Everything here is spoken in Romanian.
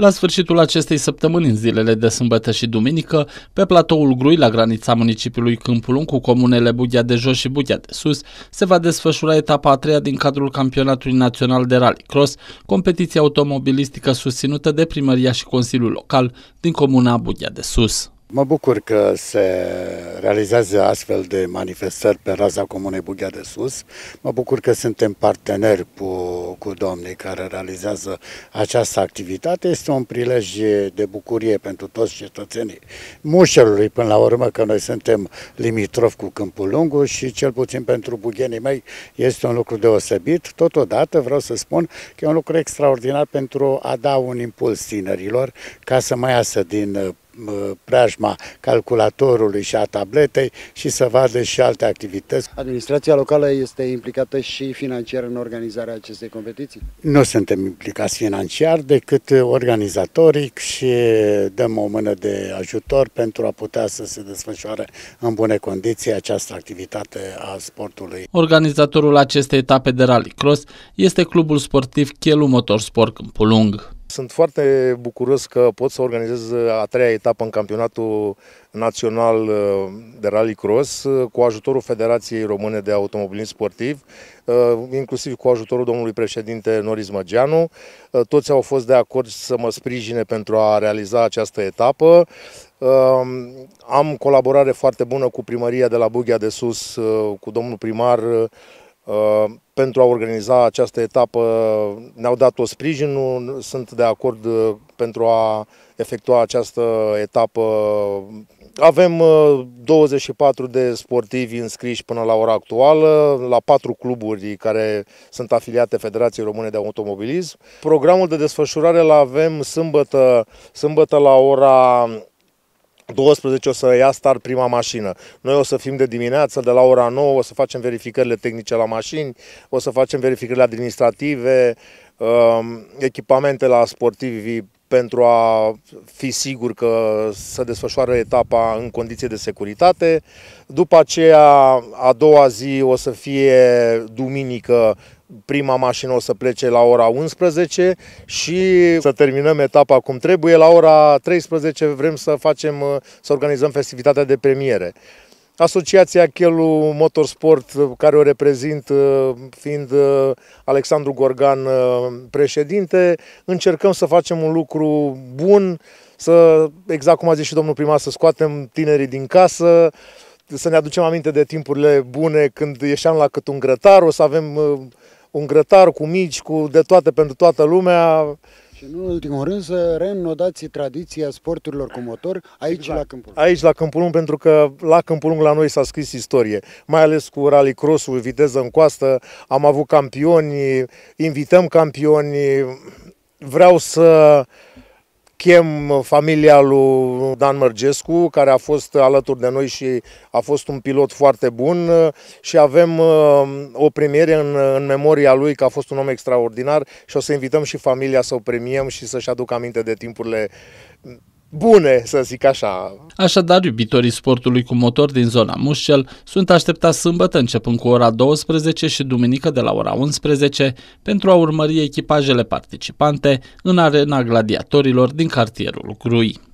La sfârșitul acestei săptămâni, în zilele de sâmbătă și duminică, pe platoul Grui, la granița municipiului Câmpulung cu comunele Bughea de Jos și Bughea de Sus, se va desfășura etapa a treia din cadrul campionatului național de rallycross, competiție automobilistică susținută de primăria și Consiliul Local din comuna Bughea de Sus. Mă bucur că se realizează astfel de manifestări pe raza Comunei Bughea de Sus. Mă bucur că suntem parteneri cu, cu domnii care realizează această activitate. Este un prilej de bucurie pentru toți cetățenii Mușelului, până la urmă, că noi suntem limitrofi cu Câmpul Lungu și cel puțin pentru bughenii mei este un lucru deosebit. Totodată vreau să spun că e un lucru extraordinar pentru a da un impuls tinerilor ca să mai iasă din preajma calculatorului și a tabletei și să vadă și alte activități. Administrația locală este implicată și financiar în organizarea acestei competiții? Nu suntem implicați financiar decât organizatoric și dăm o mână de ajutor pentru a putea să se desfășoare în bune condiții această activitate a sportului. Organizatorul acestei etape de rally cross este clubul sportiv Chelu Motorsport Câmpul Lung. Sunt foarte bucuros că pot să organizez a treia etapă în campionatul național uh, de rally cross uh, cu ajutorul Federației Române de Automobilism Sportiv, uh, inclusiv cu ajutorul domnului președinte Noris Măgeanu. Toți au fost de acord să mă sprijine pentru a realiza această etapă. Am colaborare foarte bună cu primăria de la Bugia de Sus, cu domnul primar Uh, pentru a organiza această etapă ne-au dat sprijin. sprijinul, sunt de acord uh, pentru a efectua această etapă. Avem 24 uh, de sportivi înscriși până la ora actuală, la patru cluburi care sunt afiliate Federației Române de Automobilism. Programul de desfășurare îl avem sâmbătă, sâmbătă la ora 12 o să ia start prima mașină. Noi o să fim de dimineață, de la ora 9, o să facem verificările tehnice la mașini, o să facem verificările administrative, um, echipamente la sportivi pentru a fi sigur că se desfășoară etapa în condiții de securitate. După aceea, a doua zi o să fie duminică, prima mașină o să plece la ora 11 și să terminăm etapa cum trebuie. La ora 13 vrem să facem, să organizăm festivitatea de premiere. Asociația Chelu Motorsport, care o reprezint uh, fiind uh, Alexandru Gorgan uh, președinte, încercăm să facem un lucru bun, să, exact cum a zis și domnul primar, să scoatem tinerii din casă, să ne aducem aminte de timpurile bune când ieșeam la cât un grătar, o să avem un grătar cu mici, cu de toate pentru toată lumea, și nu în ultimul rând să reînnodați tradiția sporturilor cu motor aici exact. la Câmpul Lung. Aici la Câmpul Lung, pentru că la Câmpul Lung la noi s-a scris istorie, mai ales cu rallycross-ul, viteză în coastă, am avut campioni, invităm campioni, vreau să Chem familia lui Dan Mărgescu, care a fost alături de noi și a fost un pilot foarte bun și avem uh, o premiere în, în memoria lui, că a fost un om extraordinar și o să invităm și familia să o premiem și să-și aducă aminte de timpurile bune, să zic așa. Așadar, iubitorii sportului cu motor din zona Mușcel sunt așteptați sâmbătă începând cu ora 12 și duminică de la ora 11 pentru a urmări echipajele participante în arena gladiatorilor din cartierul Grui.